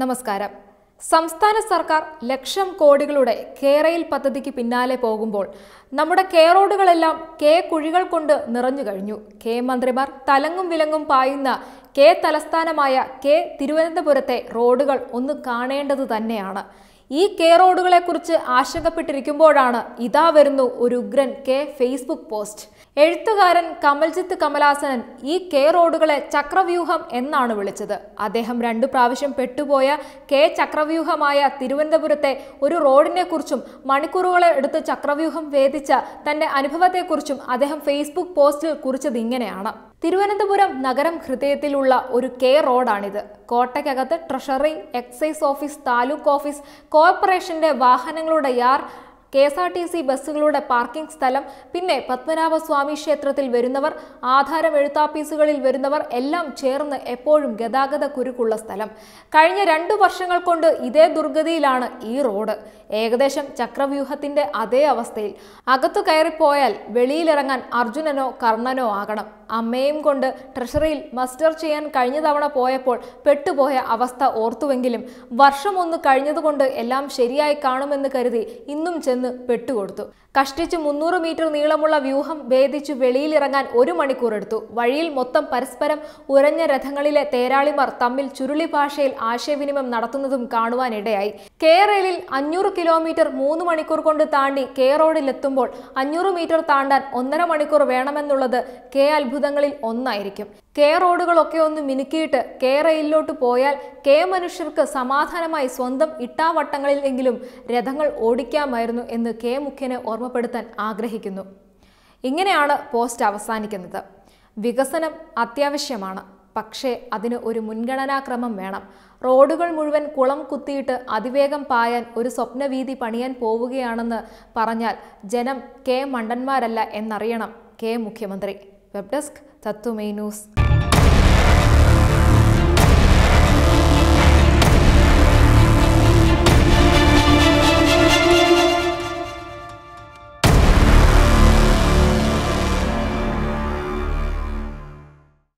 നമസ്കാരം സംസ്ഥാന സർക്കാർ ലക്ഷം കോടികളുടെ കേറയിൽ പദ്ധതിക്ക് പിന്നാലെ പോകുമ്പോൾ നമ്മുടെ കേറോഡുകളെല്ലാം കെ കുഴികൾ കൊണ്ട് നിറഞ്ഞു കഴിഞ്ഞു കെ മന്ത്രിമാർ തലങ്ങും വിലങ്ങും പായുന്ന കെ തലസ്ഥാനമായ കെ തിരുവനന്തപുരത്തെ റോഡുകൾ ഒന്ന് കാണേണ്ടത് തന്നെയാണ് ഈ കെ കുറിച്ച് ആശങ്കപ്പെട്ടിരിക്കുമ്പോഴാണ് ഇതാ വരുന്നു ഒരു ഉഗ്രൻ കെ ഫേസ്ബുക്ക് പോസ്റ്റ് എഴുത്തുകാരൻ കമൽജിത്ത് കമലാസനൻ ഈ കെ റോഡുകളെ ചക്രവ്യൂഹം എന്നാണ് വിളിച്ചത് അദ്ദേഹം രണ്ടു പ്രാവശ്യം പെട്ടുപോയ കെ ചക്രവ്യൂഹമായ തിരുവനന്തപുരത്തെ ഒരു റോഡിനെക്കുറിച്ചും മണിക്കൂറുകളെ എടുത്ത് ചക്രവ്യൂഹം വേദിച്ച തന്റെ അനുഭവത്തെക്കുറിച്ചും അദ്ദേഹം ഫേസ്ബുക്ക് പോസ്റ്റിൽ കുറിച്ചത് ഇങ്ങനെയാണ് തിരുവനന്തപുരം നഗരം ഹൃദയത്തിലുള്ള ഒരു കെ റോഡാണിത് കോട്ടയ്ക്കകത്ത് treasury excise office taluk office കോർപ്പറേഷന്റെ വാഹനങ്ങളുടെ യാർ K S R T C ബസ്സുകളുടെ പാർക്കിംഗ് സ്ഥലം പിന്നെ പത്മനാഭസ്വാമി ക്ഷേത്രത്തിൽ വരുന്നവർ ആധാരം എഴുത്താപ്പീസുകളിൽ വരുന്നവർ എല്ലാം ചേർന്ന് എപ്പോഴും ഗതാഗത കുരുക്കുള്ള സ്ഥലം കഴിഞ്ഞ രണ്ടു വർഷങ്ങൾ കൊണ്ട് ഇതേ ദുർഗതിയിലാണ് ഈ റോഡ് ഏകദേശം ചക്രവ്യൂഹത്തിന്റെ അതേ അവസ്ഥയിൽ അകത്തു കയറിപ്പോയാൽ വെളിയിലിറങ്ങാൻ അർജുനനോ കർണനോ ആകണം അമ്മയും കൊണ്ട് ട്രഷറിയിൽ മസ്റ്റർ ചെയ്യാൻ കഴിഞ്ഞ തവണ പോയപ്പോൾ പെട്ടുപോയ അവസ്ഥ ഓർത്തുവെങ്കിലും വർഷമൊന്ന് കഴിഞ്ഞതുകൊണ്ട് എല്ലാം ശരിയായി കാണുമെന്ന് കരുതി ഇന്നും ചെന്ന് പെട്ടുകൊടുത്തു കഷ്ടിച്ച് മുന്നൂറ് മീറ്റർ നീളമുള്ള വ്യൂഹം ഭേദിച്ചു വെളിയിലിറങ്ങാൻ ഒരു മണിക്കൂർ എടുത്തു വഴിയിൽ മൊത്തം പരസ്പരം ഉറഞ്ഞ രഥങ്ങളിലെ തേരാളിമാർ തമ്മിൽ ചുരുളി ഭാഷയിൽ ആശയവിനിമയം നടത്തുന്നതും കാണുവാനിടയായി കേരളിൽ അഞ്ഞൂറ് കിലോമീറ്റർ മൂന്ന് മണിക്കൂർ കൊണ്ട് താണ്ടി കെ റോഡിലെത്തുമ്പോൾ അഞ്ഞൂറ് മീറ്റർ താണ്ടാൻ ഒന്നര മണിക്കൂർ വേണമെന്നുള്ളത് കെ അത്ഭുതങ്ങളിൽ ഒന്നായിരിക്കും കേ റോഡുകളൊക്കെ ഒന്ന് മിനുക്കിയിട്ട് കേ റെയിലിലോട്ട് പോയാൽ കെ മനുഷ്യർക്ക് സമാധാനമായി സ്വന്തം ഇട്ടാവട്ടങ്ങളിൽ എങ്കിലും രഥങ്ങൾ ഓടിക്കാമായിരുന്നു എന്ന് കെ മുഖ്യനെ ഓർമ്മപ്പെടുത്താൻ ആഗ്രഹിക്കുന്നു ഇങ്ങനെയാണ് പോസ്റ്റ് അവസാനിക്കുന്നത് വികസനം അത്യാവശ്യമാണ് പക്ഷേ അതിന് ഒരു മുൻഗണനാക്രമം വേണം റോഡുകൾ മുഴുവൻ കുളം കുത്തിയിട്ട് അതിവേഗം പായാൻ ഒരു സ്വപ്നവീതി പണിയാൻ പോവുകയാണെന്ന് പറഞ്ഞാൽ ജനം കെ മണ്ടന്മാരല്ല എന്നറിയണം കെ മുഖ്യമന്ത്രി വെബ് ഡെസ്ക് തത്വമേ ന്യൂസ്